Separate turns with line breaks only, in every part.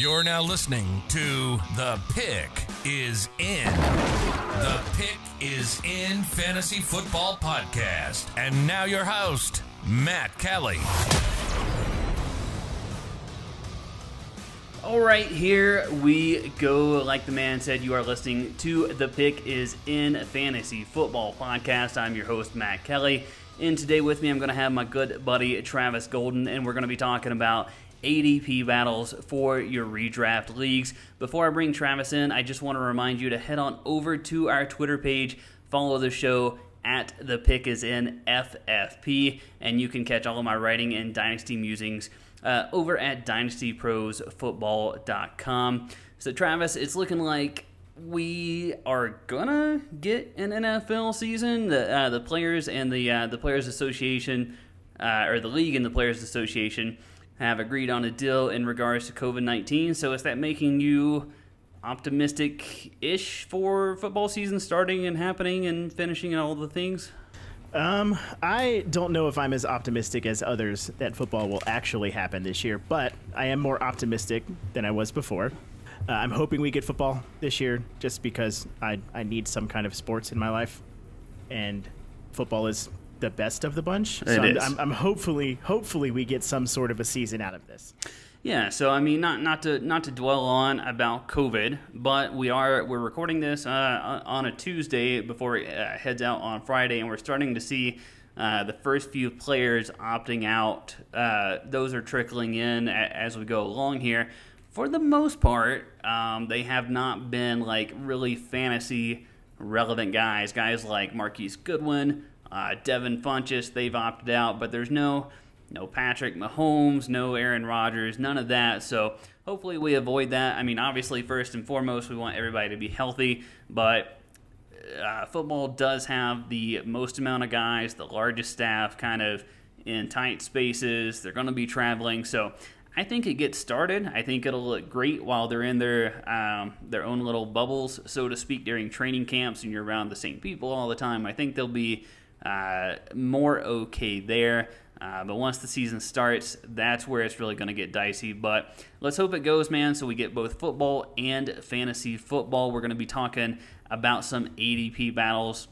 You're now listening to The Pick is In. The Pick is In Fantasy Football Podcast. And now your host, Matt Kelly. All right, here we go. Like the man said, you are listening to The Pick is In Fantasy Football Podcast. I'm your host, Matt Kelly. And today with me, I'm going to have my good buddy Travis Golden, and we're going to be talking about ADP battles for your redraft leagues. Before I bring Travis in, I just want to remind you to head on over to our Twitter page, follow the show at the pick is in FFP, and you can catch all of my writing and dynasty musings uh, over at dynastyprosfootball.com. So, Travis, it's looking like we are gonna get an NFL season. The uh, the players and the uh, the players association, uh, or the league and the players association have agreed on a deal in regards to COVID 19. So, is that making you optimistic ish for
football season starting and happening and finishing and all the things? Um, I don't know if I'm as optimistic as others that football will actually happen this year, but I am more optimistic than I was before. Uh, I'm hoping we get football this year just because I, I need some kind of sports in my life. And football is the best of the bunch. So I'm, I'm, I'm, hopefully hopefully we get some sort of a season out of this.
Yeah, so I mean, not not to not to dwell on about COVID, but we are we're recording this uh, uh on a Tuesday before it uh, heads out on Friday, and we're starting to see. Uh, the first few players opting out, uh, those are trickling in as we go along here. For the most part, um, they have not been like really fantasy relevant guys. Guys like Marquise Goodwin, uh, Devin Funches, they've opted out, but there's no no Patrick Mahomes, no Aaron Rodgers, none of that. So hopefully we avoid that. I mean, obviously, first and foremost, we want everybody to be healthy, but uh, football does have the most amount of guys, the largest staff, kind of in tight spaces. They're going to be traveling, so I think it gets started. I think it'll look great while they're in their um, their own little bubbles, so to speak, during training camps, and you're around the same people all the time. I think they'll be uh, more okay there. Uh, but once the season starts, that's where it's really going to get dicey. But let's hope it goes, man, so we get both football and fantasy football. We're going to be talking about some ADP battles,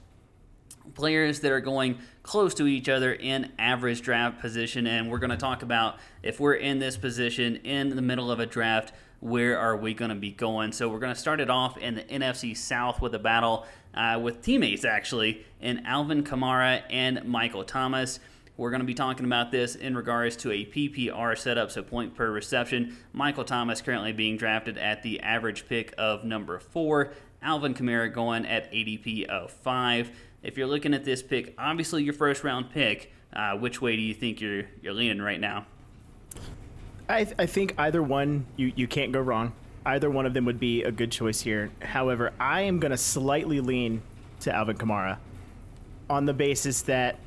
players that are going close to each other in average draft position. And we're going to talk about if we're in this position in the middle of a draft, where are we going to be going? So we're going to start it off in the NFC South with a battle uh, with teammates, actually, in Alvin Kamara and Michael Thomas. We're going to be talking about this in regards to a PPR setup, so point per reception. Michael Thomas currently being drafted at the average pick of number four. Alvin Kamara going at ADP of five. If you're looking at this pick, obviously your first round pick. Uh, which way do you think you're you're leaning right now?
I, th- I think either one you, you can't go wrong either one of them would be a good choice here. However, I am going to slightly lean to Alvin Kamara on the basis that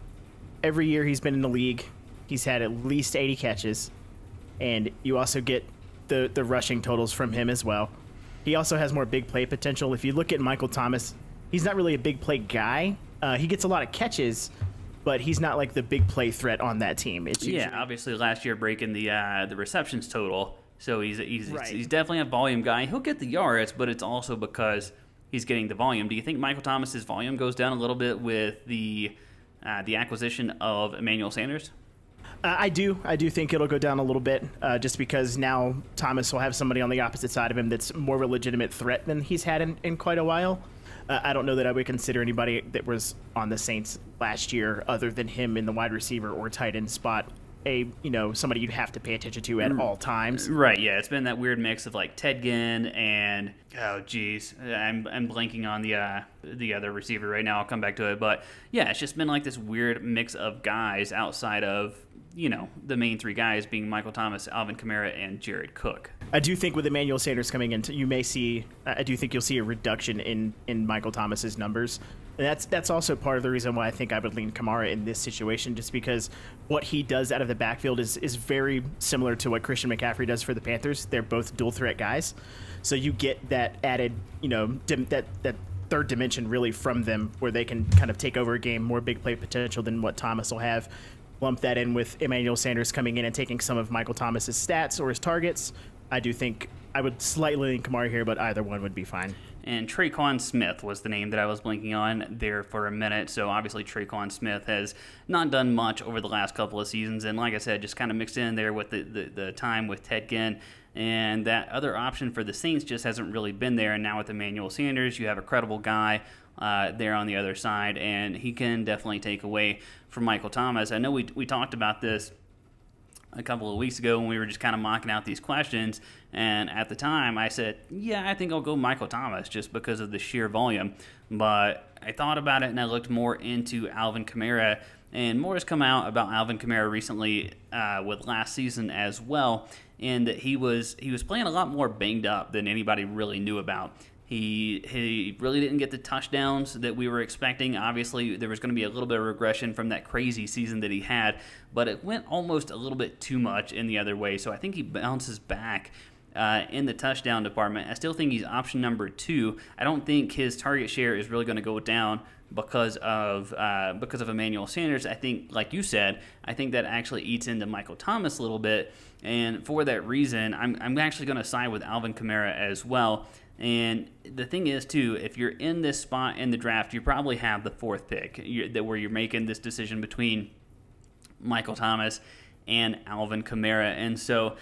every year he's been in the league, he's had at least 80 catches, and you also get the, the rushing totals from him as well. He also has more big play potential. If you look at Michael Thomas, he's not really a big play guy. Uh, he gets a lot of catches, but he's not like the big play threat on that team. It's usually- yeah,
obviously last year breaking the uh, the receptions total so he's he's, right. he's definitely a volume guy. He'll get the yards, but it's also because he's getting the volume. Do you think Michael Thomas's volume goes down a little bit with the uh, the acquisition of Emmanuel Sanders?
Uh, I do. I do think it'll go down a little bit uh, just because now Thomas will have somebody on the opposite side of him that's more of a legitimate threat than he's had in, in quite a while. Uh, I don't know that I would consider anybody that was on the Saints last year other than him in the wide receiver or tight end spot a you know somebody you'd have to pay attention to at mm. all times. Right.
Yeah. It's been that weird mix of like Ted Ginn and oh geez, I'm I'm blanking on the uh, the other receiver right now. I'll come back to it. But yeah, it's just been like this weird mix of guys outside of you know the main three guys being Michael Thomas, Alvin Kamara, and Jared
Cook. I do think with Emmanuel Sanders coming in, you may see. I do think you'll see a reduction in in Michael Thomas's numbers that's that's also part of the reason why I think I would lean Kamara in this situation, just because what he does out of the backfield is is very similar to what Christian McCaffrey does for the Panthers. They're both dual threat guys, so you get that added, you know, that that third dimension really from them, where they can kind of take over a game, more big play potential than what Thomas will have. Lump that in with Emmanuel Sanders coming in and taking some of Michael Thomas's stats or his targets. I do think I would slightly lean Kamara here, but either one would be fine. And Traquan Smith
was the name that I was blinking on there for a minute. So obviously, Traquan Smith has not done much over the last couple of seasons. And like I said, just kind of mixed in there with the, the, the time with Ted Ginn. And that other option for the Saints just hasn't really been there. And now with Emmanuel Sanders, you have a credible guy uh, there on the other side, and he can definitely take away from Michael Thomas. I know we, we talked about this a couple of weeks ago when we were just kind of mocking out these questions. And at the time, I said, yeah, I think I'll go Michael Thomas just because of the sheer volume. But I thought about it and I looked more into Alvin Kamara. And more has come out about Alvin Kamara recently uh, with last season as well, and that he was he was playing a lot more banged up than anybody really knew about. He he really didn't get the touchdowns that we were expecting. Obviously, there was going to be a little bit of regression from that crazy season that he had, but it went almost a little bit too much in the other way. So I think he bounces back uh, in the touchdown department. I still think he's option number two. I don't think his target share is really going to go down because of uh, because of Emmanuel Sanders. I think, like you said, I think that actually eats into Michael Thomas a little bit, and for that reason, I'm I'm actually going to side with Alvin Kamara as well. And the thing is, too, if you're in this spot in the draft, you probably have the fourth pick you're, that where you're making this decision between Michael Thomas and Alvin Kamara. And so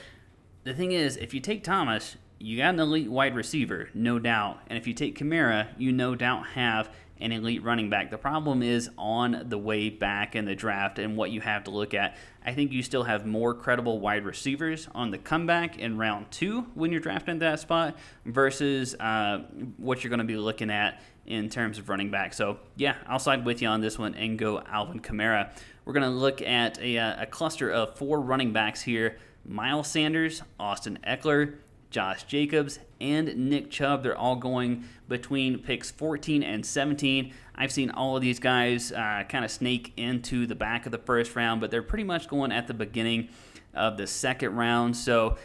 the thing is, if you take Thomas, you got an elite wide receiver, no doubt. And if you take Kamara, you no doubt have an elite running back. The problem is on the way back in the draft and what you have to look at. I think you still have more credible wide receivers on the comeback in round two when you're drafting that spot versus uh, what you're going to be looking at in terms of running back. So, yeah, I'll side with you on this one and go Alvin Kamara. We're going to look at a, uh, a cluster of four running backs here Miles Sanders, Austin Eckler, Josh Jacobs, and Nick Chubb. They're all going between picks 14 and 17. I've seen all of these guys uh, kind of snake into the back of the first round, but they're pretty much going at the beginning of the second round. So,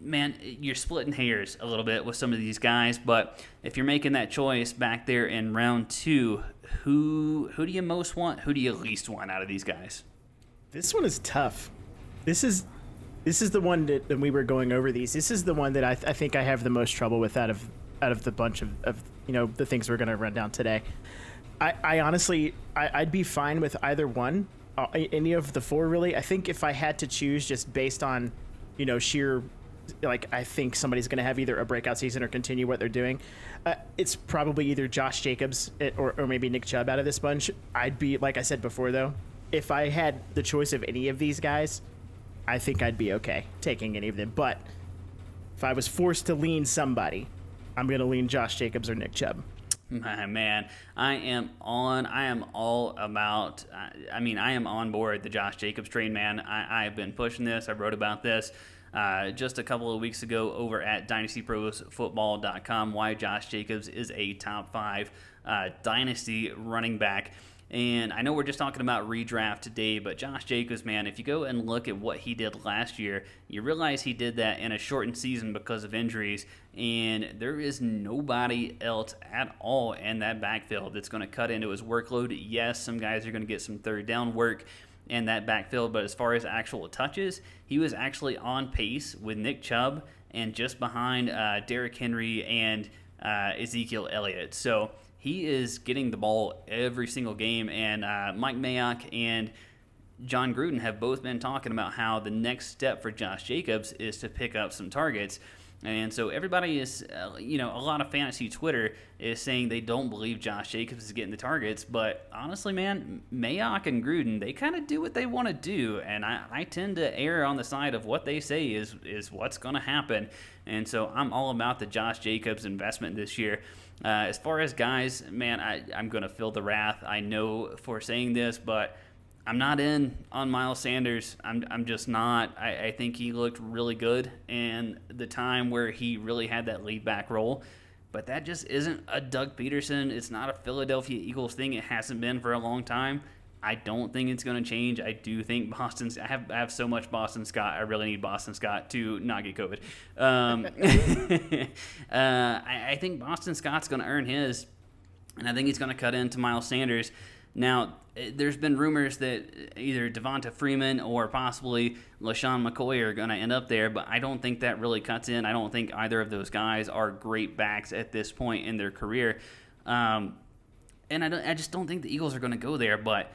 man, you're splitting hairs a little bit with some of these guys. But if you're making that choice back there in round two, who who do you most want? Who do you least want out of these guys?
This one is tough. This is this is the one that when we were going over these. This is the one that I, th- I think I have the most trouble with out of out of the bunch of, of you know the things we're going to run down today. I, I honestly I, would be fine with either one, uh, any of the four really. I think if I had to choose just based on, you know, sheer, like I think somebody's going to have either a breakout season or continue what they're doing. Uh, it's probably either Josh Jacobs eh, or or maybe Nick Chubb out of this bunch. I'd be like I said before though, if I had the choice of any of these guys I think I'd be okay taking any of them. But if I was forced to lean somebody, I'm going to lean Josh Jacobs or Nick Chubb.
My man, I am on. I am all about. I mean, I am on board the Josh Jacobs train, man. I, I have been pushing this. I wrote about this. Uh, just a couple of weeks ago over at dynastyprosfootball.com why Josh Jacobs is a top five uh, dynasty running back. And I know we're just talking about redraft today, but Josh Jacobs, man, if you go and look at what he did last year, you realize he did that in a shortened season because of injuries. And there is nobody else at all in that backfield that's going to cut into his workload. Yes, some guys are going to get some third down work in that backfield, but as far as actual touches, he was actually on pace with Nick Chubb and just behind uh, Derrick Henry and uh, Ezekiel Elliott. So he is getting the ball every single game. And uh, Mike Mayock and John Gruden have both been talking about how the next step for Josh Jacobs is to pick up some targets. And so everybody is, uh, you know, a lot of fantasy Twitter is saying they don't believe Josh Jacobs is getting the targets. But honestly, man, Mayock and Gruden, they kind of do what they want to do. And I, I tend to err on the side of what they say is, is what's going to happen. And so I'm all about the Josh Jacobs investment this year. Uh, as far as guys, man, I, I'm going to feel the wrath. I know for saying this, but I'm not in on Miles Sanders. I'm, I'm just not. I, I think he looked really good and the time where he really had that lead back role. But that just isn't a Doug Peterson. It's not a Philadelphia Eagles thing. It hasn't been for a long time. I don't think it's going to change. I do think Boston's. I have, I have so much Boston Scott. I really need Boston Scott to not get COVID. Um, uh, I, I think Boston Scott's going to earn his, and I think he's going to cut into Miles Sanders. Now, eh, there's been rumors that either Devonta Freeman or possibly LaShawn McCoy are going to end up there, but I don't think that really cuts in. I don't think either of those guys are great backs at this point in their career. Um, and I, I just don't think the Eagles are going to go there, but.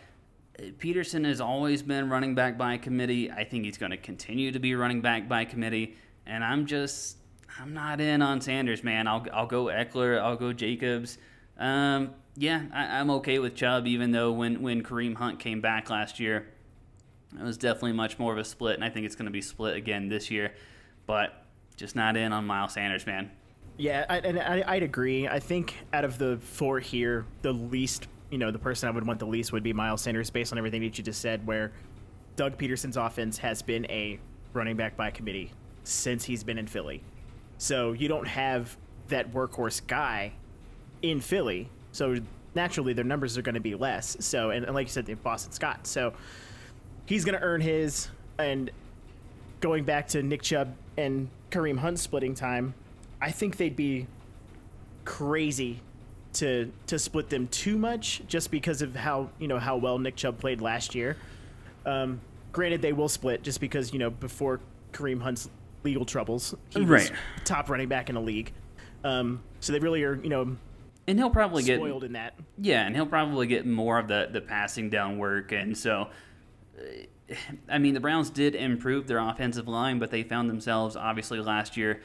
Eh, Peterson has always been running back by committee. I think he's going to continue to be running back by committee. And I'm just, I'm not in on Sanders, man. I'll, I'll go Eckler. I'll go Jacobs. Um, yeah, I, am okay with Chubb, even though when, when Kareem Hunt came back last year, it was definitely much more of a split, and I think it's going to be split again this year. But just not in on Miles Sanders, man.
Yeah, I, and I, would agree. I think out of the four here, the least, you know, the person I would want the least would be Miles Sanders based on everything that you just said, where Doug Peterson's offense has been a running back by committee since he's been in Philly. So you don't have that workhorse guy in Philly. So naturally, their numbers are going to be less. So, and, and like you said, the Boston Scott. So he's going to earn his. And going back to Nick Chubb and Kareem Hunt splitting time, I think they'd be crazy to to split them too much just because of how you know how well Nick Chubb played last year. Um, granted, they will split just because you know before Kareem Hunt's legal troubles, he right. was top running back in the league. Um, so they really are you know and he'll probably get spoiled in that.
Yeah, and he'll probably get more of the the passing down work, and so. I mean, the Browns did improve their offensive line, but they found themselves obviously last year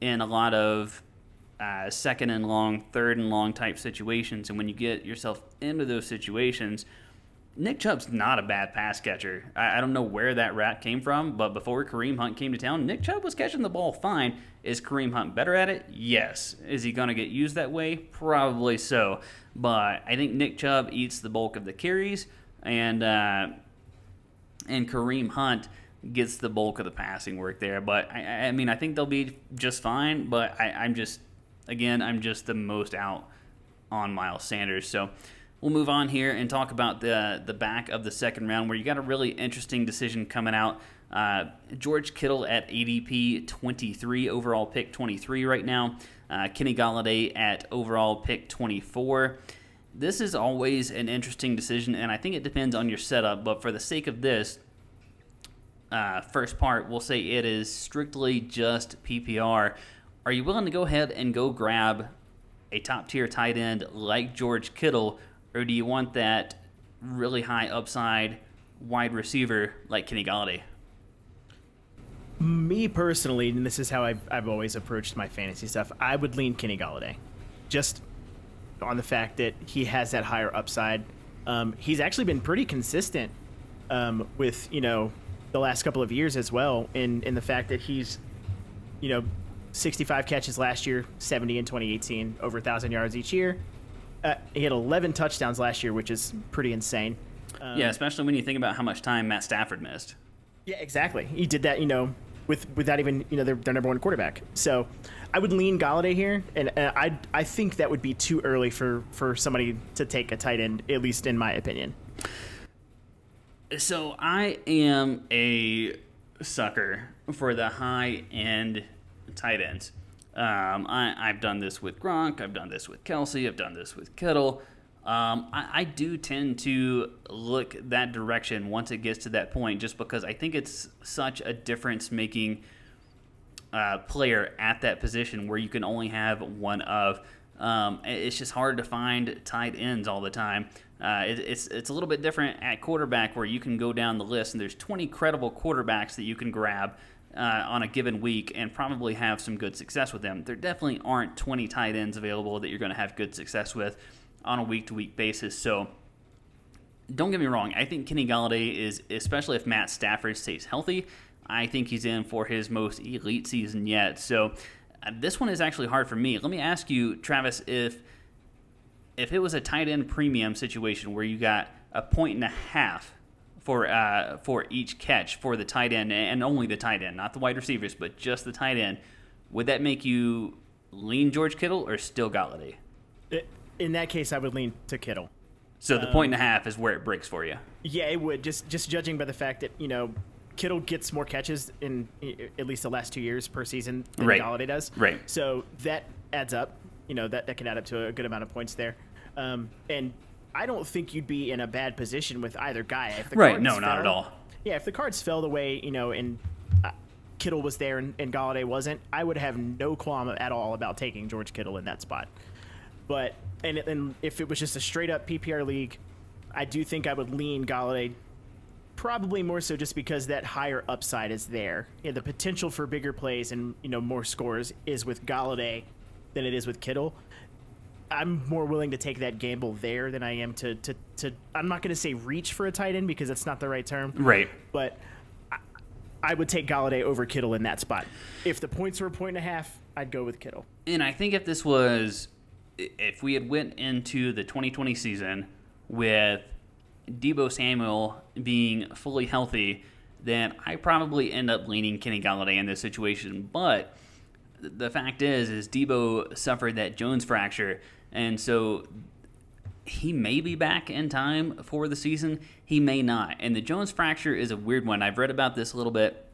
in a lot of uh, second and long, third and long type situations. And when you get yourself into those situations, Nick Chubb's not a bad pass catcher. I, I, don't know where that rap came from, but before Kareem Hunt came to town, Nick Chubb was catching the ball fine. Is Kareem Hunt better at it? Yes. Is he going to get used that way? Probably so. But I think Nick Chubb eats the bulk of the carries, and uh, and Kareem Hunt gets the bulk of the passing work there. But I, I mean, I think they'll be just fine. But I, I'm just, again, I'm just the most out on Miles Sanders. So we'll move on here and talk about the the back of the second round where you got a really interesting decision coming out. Uh, George Kittle at ADP 23, overall pick 23 right now. Uh, Kenny Galladay at overall pick 24. This is always an interesting decision, and I think it depends on your setup. But for the sake of this uh, first part, we'll say it is strictly just PPR. Are you willing to go ahead and go grab a top tier tight end like George Kittle or do you want that really high upside wide receiver like Kenny Galladay?
Me personally, and this is how I've, I've always approached my fantasy stuff, I would lean Kenny Galladay. Just on the fact that he has that higher upside. Um, he's actually been pretty consistent um, with, you know, the last couple of years as well, in, in the fact that he's, you know, 65 catches last year, 70 in 2018, over 1,000 yards each year uh, he had 11 touchdowns last year, which is pretty insane. Um, yeah, especially when you
think about how much time Matt Stafford missed.
Yeah, exactly. He did that, you know, with without even you know their, their number one quarterback. So, I would lean Galladay here, and uh, I I think that would be too early for for somebody to take a tight end, at least in my opinion.
So I am a sucker for the high end tight ends. Um, I, have done this with Gronk. I've done this with Kelsey. I've done this with Kittle. Um, I, I, do tend to look that direction once it gets to that point, just because I think it's such a difference making uh, player at that position where you can only have one of. Um, it's just hard to find tight ends all the time. Uh, it, it's it's a little bit different at quarterback where you can go down the list and there's 20 credible quarterbacks that you can grab uh, on a given week and probably have some good success with them. There definitely aren't 20 tight ends available that you're going to have good success with on a week to week basis. So don't get me wrong, I think Kenny Galladay is, especially if Matt Stafford stays healthy, I think he's in for his most elite season yet. So uh, this one is actually hard for me. Let me ask you, Travis, if if it was a tight end premium situation where you got a point and a half for uh, for each catch for the tight end and only the tight end, not the wide receivers, but just the tight end, would that make you lean George Kittle or still Galladay?
In that case, I would lean to Kittle. So the um, point and a
um, half is where it breaks for you.
Yeah, it would. Just just judging by the fact that you know Kittle gets more catches in, at least the last two years per season than right. Galladay does. Right. So that adds up. You know that that can add up to a good amount of points there. Um, and I don't think you'd be in a bad position with either guy. right? No, fell, not at all. Yeah, if the cards fell the way you know, and uh, Kittle was there and, and Galladay wasn't, I would have no qualm at all about taking George Kittle in that spot. But and and if it was just a straight up PPR league, I do think I would lean Galladay. Probably more so just because that higher upside is there. Yeah, the potential for bigger plays and you know more scores is with Galladay than it is with Kittle. I'm more willing to take that gamble there than I am to to, to I'm not going to say reach for a tight end because that's not the right term. Right. But I, I, would take Galladay over Kittle in that spot. If the points were a point and a half, I'd go with Kittle.
And I think if this was if we had went into the 2020 season with Debo Samuel being fully healthy, then I probably end up leaning Kenny Galladay in this situation. But the fact is, is Debo suffered that Jones fracture and so he may be back in time for the season. He may not. And the Jones fracture is a weird one. I've read about this a little bit.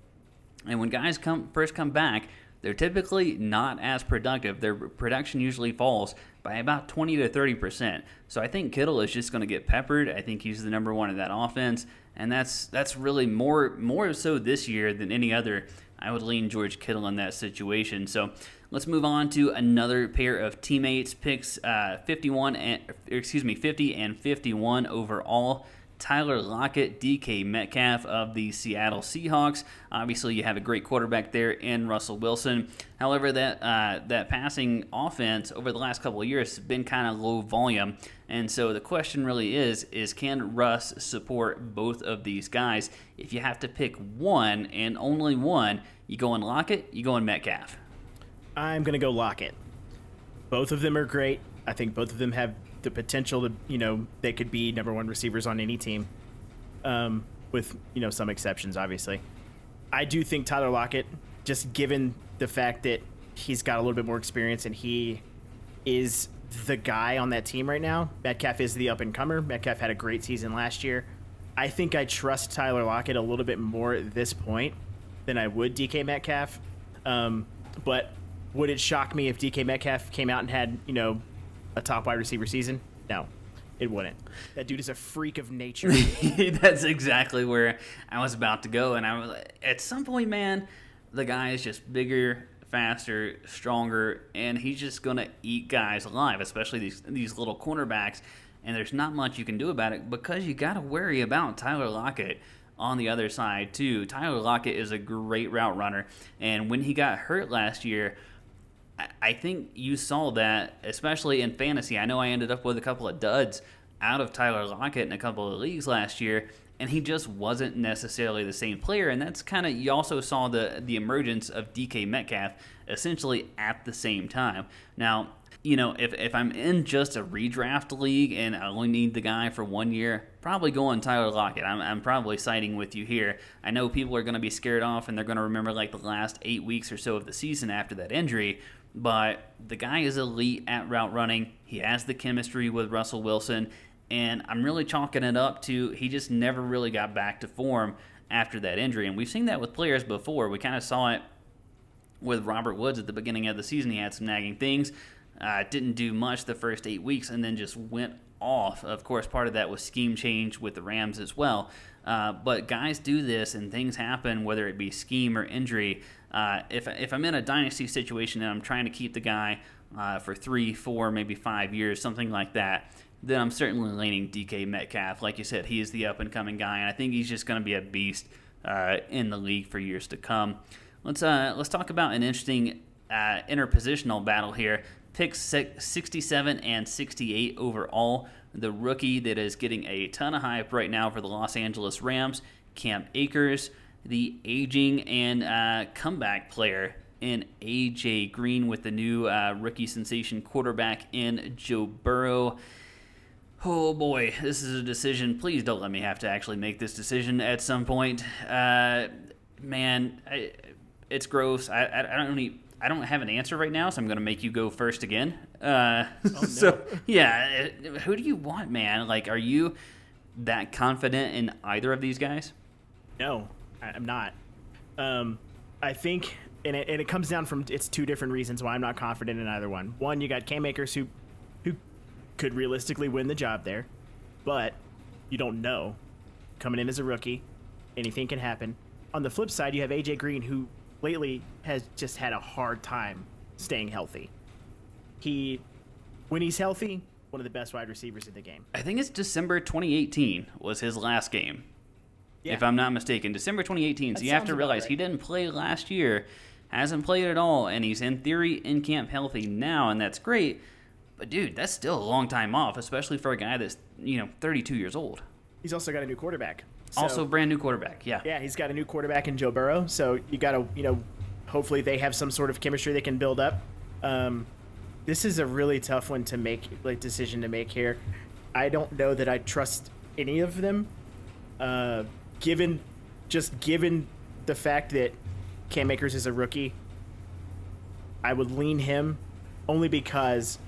And when guys come first come back, they're typically not as productive. Their production usually falls by about 20 to 30 percent. So I think Kittle is just going to get peppered. I think he's the number one in that offense, and that's that's really more more so this year than any other. I would lean George Kittle in that situation. So Let's move on to another pair of teammates picks uh, 51 and er, excuse me 50 and 51 overall. Tyler Lockett, DK Metcalf of the Seattle Seahawks. Obviously, you have a great quarterback there in Russell Wilson. However, that uh, that passing offense over the last couple of years has been kind of low volume, and so the question really is: is can Russ support both of these guys? If you have to pick one and only one, you go in Lockett, you go
in Metcalf. I'm going to go Lockett. Both of them are great. I think both of them have the potential to, you know, they could be number one receivers on any team, um, with, you know, some exceptions, obviously. I do think Tyler Lockett, just given the fact that he's got a little bit more experience and he is the guy on that team right now. Metcalf is the up and comer. Metcalf had a great season last year. I think I trust Tyler Lockett a little bit more at this point than I would DK Metcalf. Um, but would it shock me if DK Metcalf came out and had, you know, a top wide receiver season? No, it wouldn't. That dude is a freak of nature. That's
exactly where I was about to go. And I was, at some point, man, the guy is just bigger, faster, stronger, and he's just going to eat guys alive, especially these, these little cornerbacks. And there's not much you can do about it because you got to worry about Tyler Lockett on the other side, too. Tyler Lockett is a great route runner. And when he got hurt last year, I think you saw that, especially in fantasy. I know I ended up with a couple of duds out of Tyler Lockett in a couple of leagues last year, and he just wasn't necessarily the same player. And that's kind of you also saw the the emergence of DK Metcalf essentially at the same time. Now, you know, if if I'm in just a redraft league and I only need the guy for one year, probably go on Tyler Lockett. I'm, I'm probably siding with you here. I know people are going to be scared off and they're going to remember like the last eight weeks or so of the season after that injury but the guy is elite at route running. He has the chemistry with Russell Wilson, and I'm really chalking it up to he just never really got back to form after that injury. And we've seen that with players before. We kind of saw it with Robert Woods at the beginning of the season. He had some nagging things. Uh, didn't do much the first eight weeks and then just went off. Of course, part of that was scheme change with the Rams as well. Uh, but guys do this and things happen, whether it be scheme or injury. Uh, if, if I'm in a dynasty situation and I'm trying to keep the guy uh, for three, four, maybe five years, something like that, then I'm certainly leaning DK Metcalf. Like you said, he is the up and coming guy, and I think he's just going to be a beast uh, in the league for years to come. Let's, uh, let's talk about an interesting uh, interpositional battle here picks 67 and 68 overall. The rookie that is getting a ton of hype right now for the Los Angeles Rams, Camp Akers, the aging and uh, comeback player in AJ Green with the new uh, rookie sensation quarterback in Joe Burrow. Oh boy, this is a decision. Please don't let me have to actually make this decision at some point. Uh, man, I, it's gross. I, I, I don't need I don't have an answer right now, so I'm going to make you go first again. Uh, oh, no. So, yeah, uh, who do you want, man? Like, are you that confident in either of these
guys? No, I'm not. Um, I think, and it, and it comes down from it's two different reasons why I'm not confident in either one. One, you got K makers who, who could realistically win the job there, but you don't know. Coming in as a rookie, anything can happen. On the flip side, you have AJ Green who lately has just had a hard time staying healthy. He, when he's healthy, one of the best wide receivers in the game.
I think it's December 2018 was his last game, yeah. if I'm not mistaken. December 2018. That so you have to realize right. he didn't play last year, hasn't played at all, and he's in theory in camp healthy now, and that's great. But dude, that's still a long time off, especially for a guy that's you know 32 years old.
He's also got a new quarterback. So, also,
brand new quarterback.
Yeah. Yeah, he's got a new quarterback in Joe Burrow. So you got to, you know, hopefully they have some sort of chemistry they can build up. Um, this is a really tough one to make, like decision to make here. I don't know that I trust any of them, uh, given just given the fact that Cam Makers is a rookie. I would lean him only because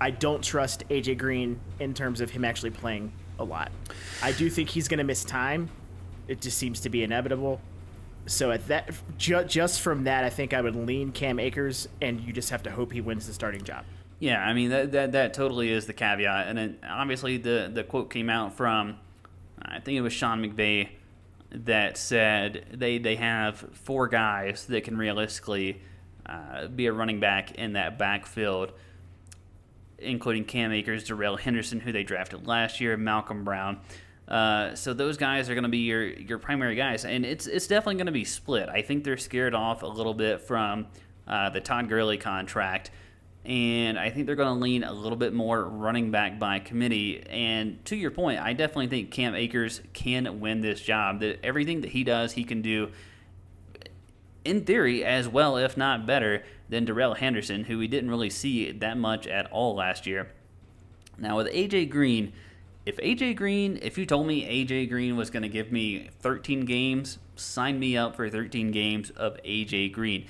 I don't trust AJ Green in terms of him actually playing a lot. I do think he's going to miss time. It just seems to be inevitable. So at that, ju- just from that, I think I would lean Cam Akers, and you just have to hope he wins the starting job.
Yeah, I mean that that, that totally is the caveat, and then obviously the the quote came out from, I think it was Sean McVay, that said they they have four guys that can realistically uh, be a running back in that backfield including Cam Akers, Darrell Henderson, who they drafted last year, Malcolm Brown. Uh, so those guys are going to be your your primary guys, and it's it's definitely going to be split. I think they're scared off a little bit from uh, the Todd Gurley contract, and I think they're going to lean a little bit more running back by committee. And to your point, I definitely think Cam Akers can win this job. That everything that he does, he can do in theory, as well, if not better, than Darrell Henderson, who we didn't really see that much at all last year. Now, with A.J. Green, if A.J. Green, if you told me A.J. Green was going to give me 13 games, sign me up for 13 games of A.J. Green.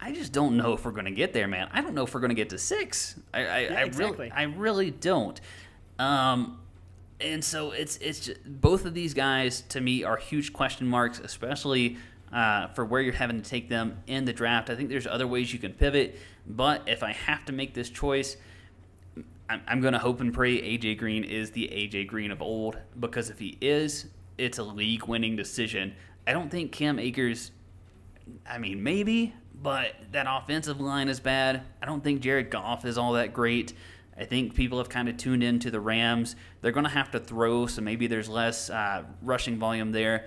I just don't know if we're going to get there, man. I don't know if we're going to get to six. I, I, yeah, I exactly. really, I really don't. Um, and so it's it's just, both of these guys to me are huge question marks, especially uh, for where you're having to take them in the draft. I think there's other ways you can pivot, but if I have to make this choice, I'm, I'm going to hope and pray AJ Green is the AJ Green of old because if he is, it's a league winning decision. I don't think Cam Akers, I mean, maybe, but that offensive line is bad. I don't think Jared Goff is all that great. I think people have kind of tuned into the Rams. They're going to have to throw, so maybe there's less uh, rushing volume there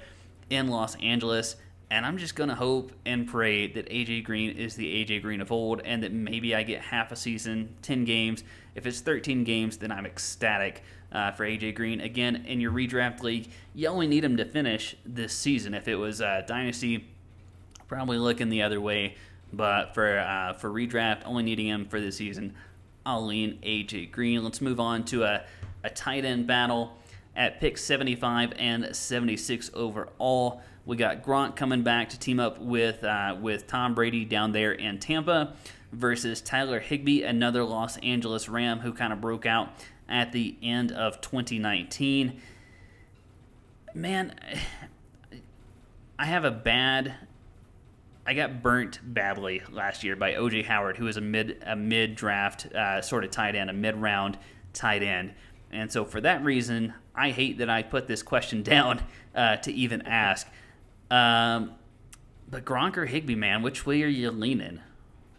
in Los Angeles. And I'm just going to hope and pray that AJ Green is the AJ Green of old and that maybe I get half a season, 10 games. If it's 13 games, then I'm ecstatic uh, for AJ Green. Again, in your redraft league, you only need him to finish this season. If it was uh, Dynasty, probably looking the other way. But for, uh, for redraft, only needing him for this season, I'll lean AJ Green. Let's move on to a, a tight end battle at pick 75 and 76 overall. We got Gronk coming back to team up with uh, with Tom Brady down there in Tampa versus Tyler Higbee, another Los Angeles Ram who kind of broke out at the end of 2019. Man, I have a bad. I got burnt badly last year by OJ Howard, who is a mid a mid draft uh, sort of tight end, a mid round tight end. And so for that reason, I hate that I put this question down uh, to even ask. Um, but Gronk or Higby, man, which way are you leaning?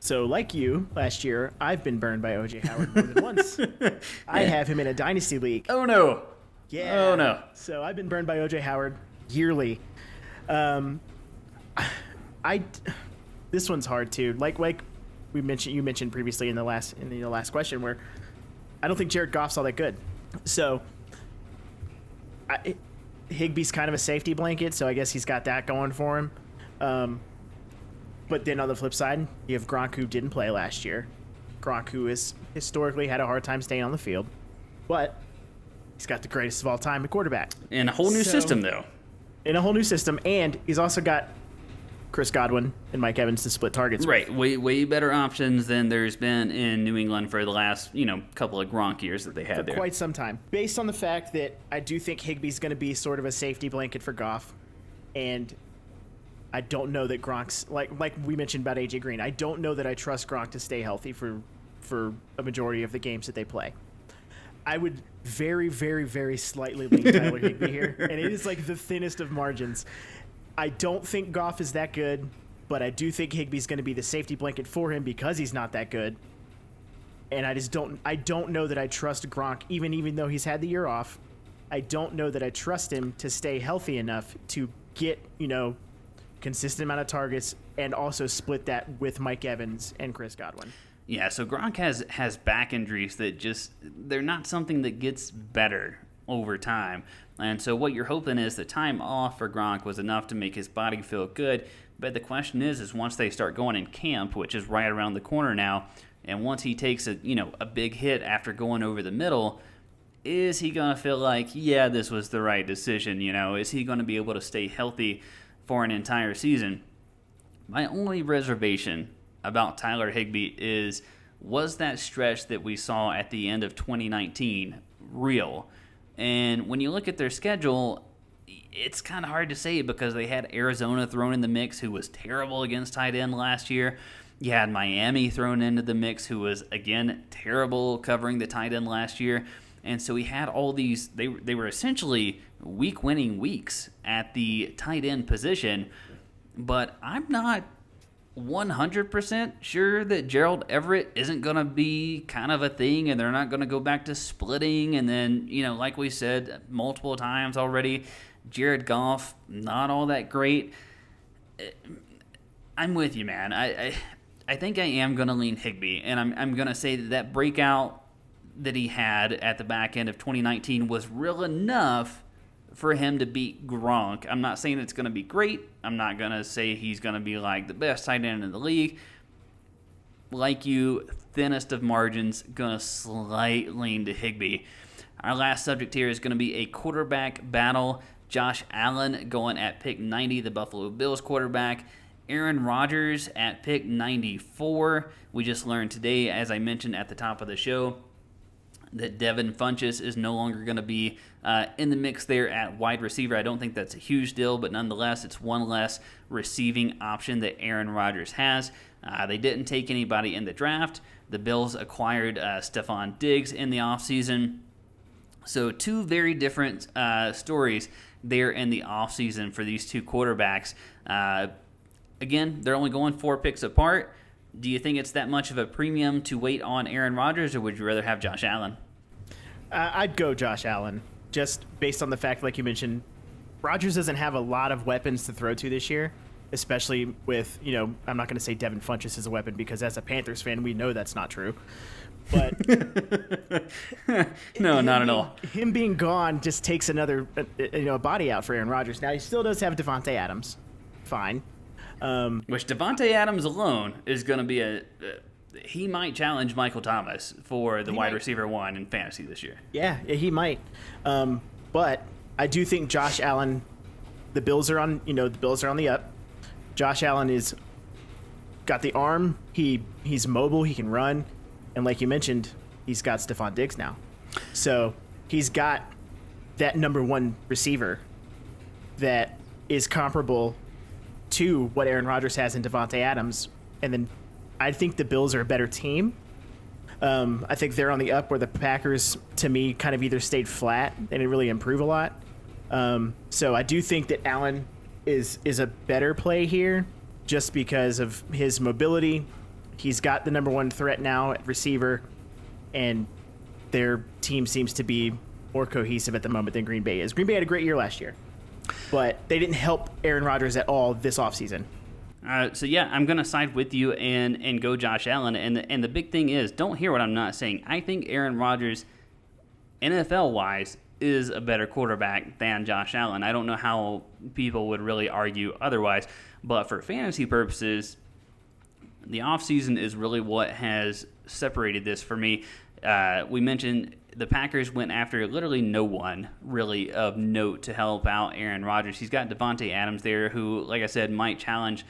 So, like you, last year I've been burned by OJ Howard more than once. I have him in a dynasty league. Oh no! Yeah. Oh no! So I've been burned by OJ Howard yearly. Um, I this one's hard too. Like like we mentioned, you mentioned previously in the last in the last question where I don't think Jared Goff's all that good. So I, Higby's kind of a safety blanket, so I guess he's got that going for him. Um, but then on the flip side, you have Gronk who didn't play last year. Gronk who has historically had a hard time staying on the field, but he's got the greatest of all time at quarterback. In a whole new so, system, though. In a whole new system, and he's also got Chris Godwin and Mike Evans to split targets. Right,
with. way way better options than there's been in New England for the last you know couple of Gronk years that they had for there. Quite
some time, based on the fact that I do think Higby's going to be sort of a safety blanket for Goff, and I don't know that Gronk's like like we mentioned about AJ Green. I don't know that I trust Gronk to stay healthy for for a majority of the games that they play. I would very, very, very slightly lean Tyler Higby here, and it is like the thinnest of margins. I don't think Goff is that good, but I do think Higby's going to be the safety blanket for him because he's not that good. And I just don't I don't know that I trust Gronk even even though he's had the year off. I don't know that I trust him to stay healthy enough to get, you know, consistent amount of targets and also split that with Mike Evans and Chris Godwin.
Yeah, so Gronk has has back injuries that just they're not something that gets better over time. And so what you're hoping is the time off for Gronk was enough to make his body feel good. But the question is, is once they start going in camp, which is right around the corner now, and once he takes a you know a big hit after going over the middle, is he gonna feel like yeah this was the right decision? You know, is he gonna be able to stay healthy for an entire season? My only reservation about Tyler Higby is was that stretch that we saw at the end of 2019 real? And when you look at their schedule, it's kind of hard to say because they had Arizona thrown in the mix, who was terrible against tight end last year. You had Miami thrown into the mix, who was again terrible covering the tight end last year. And so we had all these. They they were essentially week winning weeks at the tight end position. But I'm not 100% sure that Gerald Everett isn't going to be kind of a thing and they're not going to go back to splitting. And then, you know, like we said multiple times already, Jared Goff, not all that great. Eh, I'm with you, man. I, I, I think I am going to lean Higby. And I'm, I'm going to say that that breakout that he had at the back end of 2019 was real enough for him to beat Gronk. I'm not saying it's going to be great. I'm not going to say he's going to be like the best tight end in the league. Like you, thinnest of margins, going to slightly into Higby. Our last subject here is going to be a quarterback battle. Josh Allen going at pick 90, the Buffalo Bills quarterback. Aaron Rodgers at pick 94. We just learned today, as I mentioned at the top of the show, that Devin Funches is no longer going to be uh, in the mix there at wide receiver. I don't think that's a huge deal, but nonetheless, it's one less receiving option that Aaron Rodgers has. Uh, they didn't take anybody in the draft. The Bills acquired uh, Stephon Diggs in the offseason. So, two very different uh, stories there in the offseason for these two quarterbacks. Uh, again, they're only going four picks apart do you think it's that much of a premium to wait on Aaron Rodgers, or would you rather have Josh Allen?
Uh, I'd go Josh Allen, just based on the fact, like you mentioned, Rodgers doesn't have a lot of weapons to throw to this year, especially with you know I'm not going to say Devin Funches is a weapon because as a Panthers fan we know that's not true. But no, not at all. Him being gone just takes another uh, uh, you know body out for Aaron Rodgers. Now he still does have Devonte Adams, fine,
um, Which Devonte Adams alone is going to be a. Uh, he might challenge Michael Thomas for the wide might. receiver one in fantasy this year.
Yeah, he might. Um, but I do think Josh Allen, the Bills are on. You know, the Bills are on the up. Josh Allen is got the arm. He he's mobile. He can run, and like you mentioned, he's got Stephon Diggs now. So he's got that number one receiver that is comparable to what Aaron Rodgers has in Devonte Adams, and then I think the Bills are a better team. Um, I think they're on the up where the Packers, to me, kind of either stayed flat and didn't really improve a lot. Um, so I do think that Allen is is a better play here, just because of his mobility. He's got the number one threat now at receiver, and their team seems to be more cohesive at the moment than Green Bay is. Green Bay had a great year last year. But they didn't help Aaron Rodgers at all this offseason.
Uh, so yeah, I'm gonna side with you and and go Josh Allen. And the, and the big thing is, don't hear what I'm not saying. I think Aaron Rodgers, NFL wise, is a better quarterback than Josh Allen. I don't know how people would really argue otherwise. But for fantasy purposes, the offseason is really what has separated this for me. Uh, we mentioned the Packers went after literally no one really of note to help out Aaron Rodgers. He's got Devonte Adams there, who, like I said, might challenge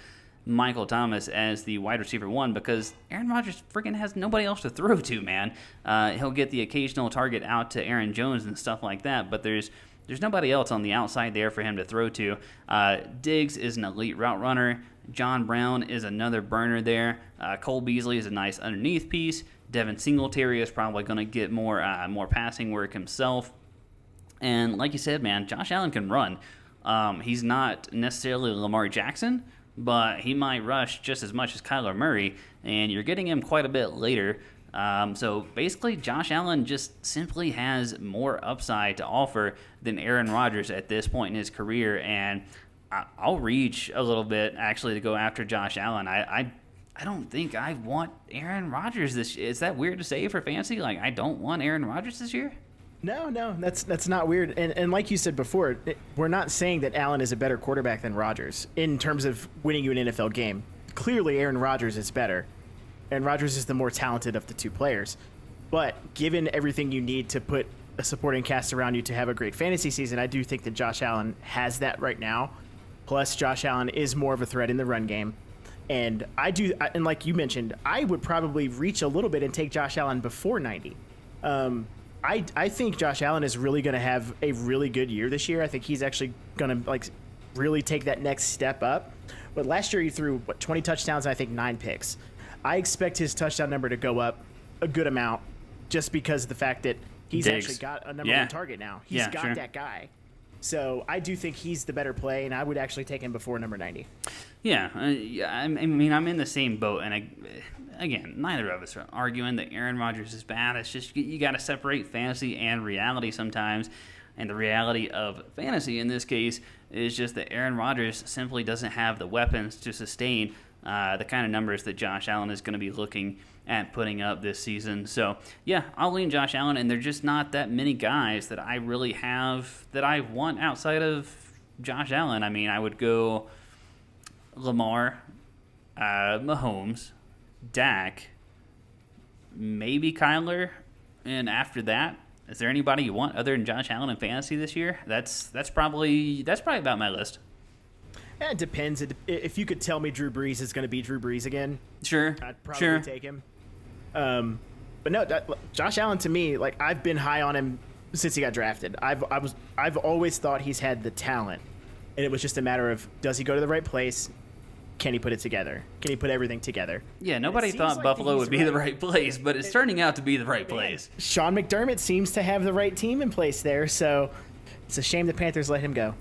Michael Thomas as the wide receiver one because Aaron Rodgers freaking has nobody else to throw to, man. Uh, he'll get the occasional target out to Aaron Jones and stuff like that, but there's there's nobody else on the outside there for him to throw to. Uh, Diggs is an elite route runner. John Brown is another burner there. Uh, Cole Beasley is a nice underneath piece. Devin Singletary is probably going to get more uh, more passing work himself. And like you said, man, Josh Allen can run. Um, he's not necessarily Lamar Jackson, but he might rush just as much as Kyler Murray, and you're getting him quite a bit later. Um, so basically, Josh Allen just simply has more upside to offer than Aaron Rodgers at this point in his career, and I'll reach a little bit actually to go after Josh Allen. I, I I don't think I want Aaron Rodgers this year. Is that weird to say for fantasy? Like, I don't want Aaron Rodgers this year?
No, no, that's that's not weird. And, and like you said before, it, we're not saying that Allen is a better quarterback than Rodgers in terms of winning you an NFL game. Clearly, Aaron Rodgers is better. and Rodgers is the more talented of the two players. But given everything you need to put a supporting cast around you to have a great fantasy season, I do think that Josh Allen has that right now. Plus, Josh Allen is more of a threat in the run game. And I do, and like you mentioned, I would probably reach a little bit and take Josh Allen before 90. Um, I, I think Josh Allen is really going to have a really good year this year. I think he's actually going to like really take that next step up. But last year he threw what 20 touchdowns and I think nine picks. I expect his touchdown number to go up a good amount just because of the fact that he's Diggs. actually got a number yeah. one target now. He's yeah, got sure. that guy. So I do think he's the better play, and I would actually take him before number 90.
Yeah, uh, I, I mean, I'm in the same boat, and I, again, neither of us are arguing that Aaron Rodgers is bad. It's just you got to separate fantasy and reality sometimes. And the reality of fantasy in this case is just that Aaron Rodgers simply doesn't have the weapons to sustain uh, the kind of numbers that Josh Allen is going to be looking at putting up this season. So, yeah, I'll lean Josh Allen, and they're just not that many guys that I really have that I want outside of Josh Allen. I mean, I would go Lamar, uh, Mahomes, Dak, maybe Kyler, and after that, is there anybody you want other than Josh Allen in fantasy this year? That's that's probably that's probably about my list
it depends. If you could tell me Drew Brees is going to be Drew Brees again, sure, I'd probably sure. take him. Um, but no, Josh Allen to me, like I've been high on him since he got drafted. I've I was I've always thought he's had the talent, and it was just a matter of does he go to the right place? Can he put it together? Can he put everything together?
Yeah, nobody thought like Buffalo would be right. the right place, but it's turning out to be the right place.
Sean McDermott seems to have the right team in place there, so it's a shame the Panthers let him go.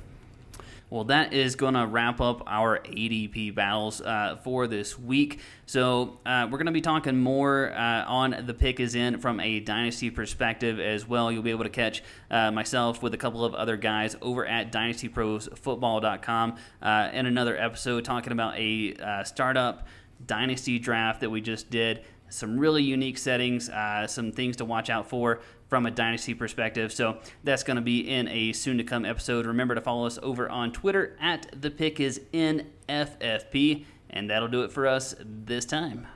Well, that is going to wrap up our ADP battles uh, for this week. So uh, we're going to be talking more uh, on the pick is in from a dynasty perspective as well. You'll be able to catch uh, myself with a couple of other guys over at DynastyProsFootball.com uh, in another episode talking about a uh, startup dynasty draft that we just did. Some really unique settings, some things to watch out for from a dynasty perspective. So that's going to be in a soon to come episode. Remember to follow us over on Twitter at the pick is NFFP. And that'll do it for us this time.